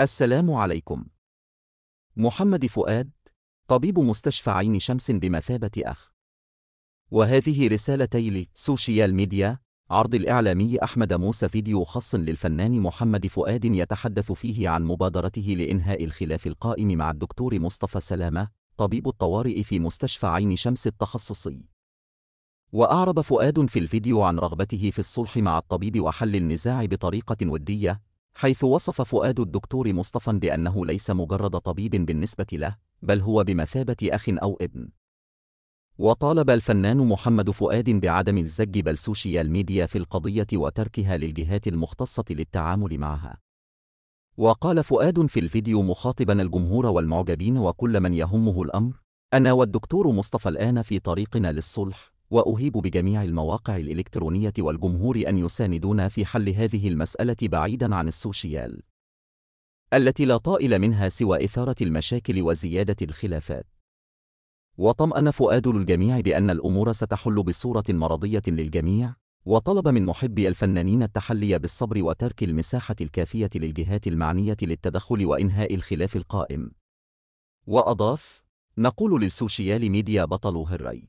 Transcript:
السلام عليكم. محمد فؤاد، طبيب مستشفى عين شمس بمثابة أخ. وهذه رسالتي لسوشيال ميديا، عرض الإعلامي أحمد موسى فيديو خاص للفنان محمد فؤاد يتحدث فيه عن مبادرته لإنهاء الخلاف القائم مع الدكتور مصطفى سلامة، طبيب الطوارئ في مستشفى عين شمس التخصصي. وأعرب فؤاد في الفيديو عن رغبته في الصلح مع الطبيب وحل النزاع بطريقة ودية، حيث وصف فؤاد الدكتور مصطفى بأنه ليس مجرد طبيب بالنسبة له، بل هو بمثابة أخ أو ابن. وطالب الفنان محمد فؤاد بعدم الزج بل سوشيال ميديا في القضية وتركها للجهات المختصة للتعامل معها. وقال فؤاد في الفيديو مخاطبا الجمهور والمعجبين وكل من يهمه الأمر: أنا والدكتور مصطفى الآن في طريقنا للصلح، وأهيب بجميع المواقع الإلكترونية والجمهور أن يساندونا في حل هذه المسألة بعيداً عن السوشيال التي لا طائل منها سوى إثارة المشاكل وزيادة الخلافات وطمأن فؤاد للجميع بأن الأمور ستحل بصورة مرضية للجميع وطلب من محبي الفنانين التحلي بالصبر وترك المساحة الكافية للجهات المعنية للتدخل وإنهاء الخلاف القائم وأضاف نقول للسوشيال ميديا بطل هري